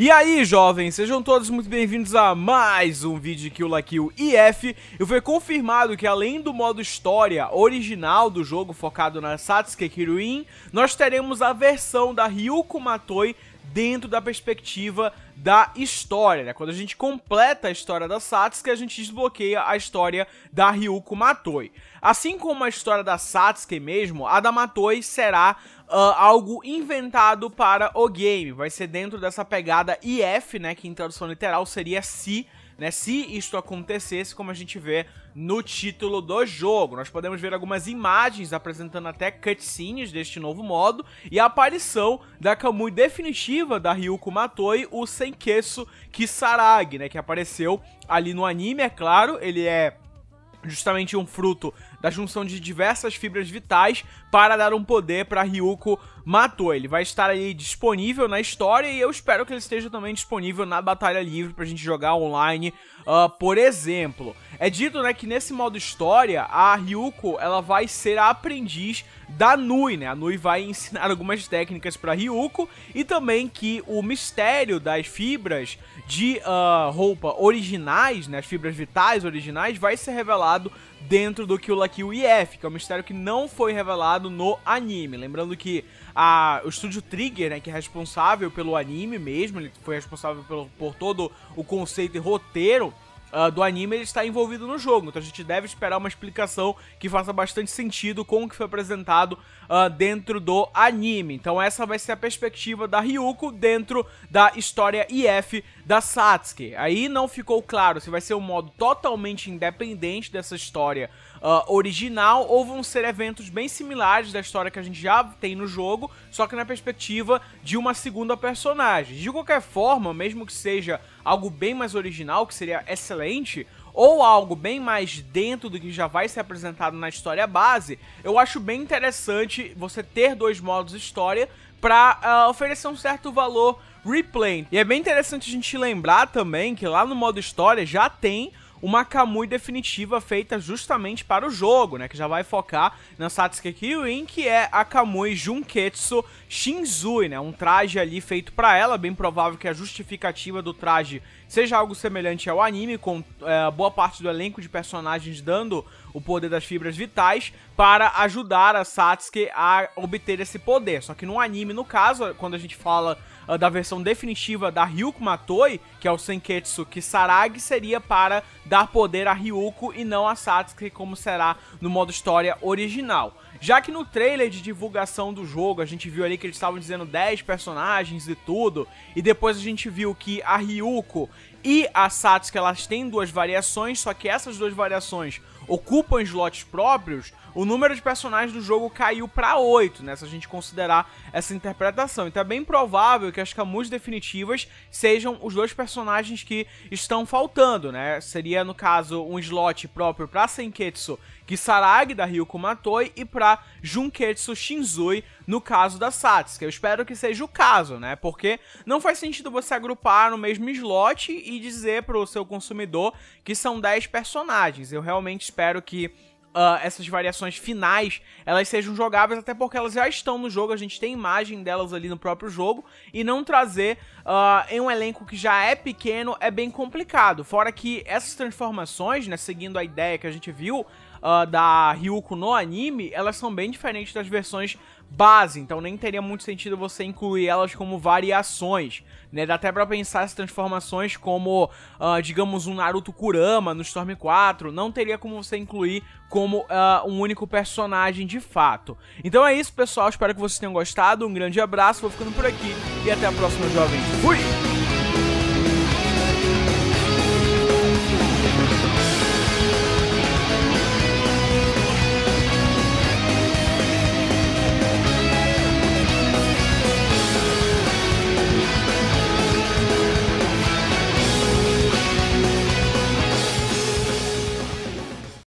E aí, jovens, sejam todos muito bem-vindos a mais um vídeo de Kill la Kill IF. E foi confirmado que além do modo história original do jogo focado na Satsuki Kiruin, nós teremos a versão da Ryuko Matoi dentro da perspectiva da história, né? Quando a gente completa a história da Satsuki, a gente desbloqueia a história da Ryuko Matoi. Assim como a história da Satsuki mesmo, a da Matoi será uh, algo inventado para o game. Vai ser dentro dessa pegada IF, né? Que em tradução literal seria se... Si, né? Se isto acontecesse, como a gente vê no título do jogo, nós podemos ver algumas imagens apresentando até cutscenes deste novo modo e a aparição da Kamui definitiva da Ryuko Matoi, o Senketsu Kisaragi, né? Que apareceu ali no anime, é claro, ele é justamente um fruto da junção de diversas fibras vitais para dar um poder para Ryuko Matou. Ele vai estar aí disponível na história e eu espero que ele esteja também disponível na Batalha Livre para a gente jogar online, uh, por exemplo. É dito, né, que nesse modo história, a Ryuko, ela vai ser a aprendiz da Nui, né? A Nui vai ensinar algumas técnicas para Ryuko e também que o mistério das fibras de uh, roupa originais, né, as fibras vitais originais, vai ser revelado dentro do Kill la Kill que é um mistério que não foi revelado no anime. Lembrando que a, o estúdio Trigger, né, que é responsável pelo anime mesmo, ele foi responsável pelo, por todo o conceito e roteiro, uh, do anime ele está envolvido no jogo. Então a gente deve esperar uma explicação que faça bastante sentido com o que foi apresentado uh, dentro do anime. Então essa vai ser a perspectiva da Ryuko dentro da história IF da Satsuki. Aí não ficou claro se vai ser um modo totalmente independente dessa história uh, original ou vão ser eventos bem similares da história que a gente já tem no jogo, só que na perspectiva de uma segunda personagem. De qualquer forma, mesmo que seja algo bem mais original, que seria excelente, ou algo bem mais dentro do que já vai ser apresentado na história base, eu acho bem interessante você ter dois modos de história para uh, ah, oferecer um certo valor replay. E é bem interessante a gente lembrar também que lá no modo história já tem uma Kamui definitiva feita justamente para o jogo, né? Que já vai focar na Satsuki Kyuin, que é a Kamui Junketsu Shinzui, né? Um traje ali feito para ela, bem provável que a justificativa do traje seja algo semelhante ao anime, com é, boa parte do elenco de personagens dando o poder das fibras vitais para ajudar a Satsuki a obter esse poder. Só que no anime, no caso, quando a gente fala uh, da versão definitiva da Ryuko Matoi, que é o Senketsu Kisaragi, seria para dar poder a Ryuko e não a Satsuki, como será no modo história original. Já que no trailer de divulgação do jogo a gente viu ali que eles estavam dizendo 10 personagens e tudo, e depois a gente viu que a Ryuko e a Satsuki elas têm duas variações, só que essas duas variações ocupam slots próprios, o número de personagens do jogo caiu para 8, né? Se a gente considerar essa interpretação. Então é bem provável que as Camus definitivas sejam os dois personagens que estão faltando, né? Seria, no caso, um slot próprio para Senketsu Kisaragi, da Ryuko Matoi, e para Junketsu Shinzui, no caso da Satsuki. Eu espero que seja o caso, né? Porque não faz sentido você agrupar no mesmo slot e dizer para o seu consumidor que são 10 personagens. Eu realmente espero que uh, essas variações finais, elas sejam jogáveis, até porque elas já estão no jogo, a gente tem imagem delas ali no próprio jogo, e não trazer uh, em um elenco que já é pequeno é bem complicado. Fora que essas transformações, né, seguindo a ideia que a gente viu, uh, da Ryuko no anime, elas são bem diferentes das versões base, então nem teria muito sentido você incluir elas como variações, né? Dá até pra pensar as transformações como, uh, digamos, um Naruto Kurama no Storm 4, não teria como você incluir como uh, um único personagem de fato. Então é isso, pessoal, espero que vocês tenham gostado, um grande abraço, vou ficando por aqui e até a próxima, jovens. Fui!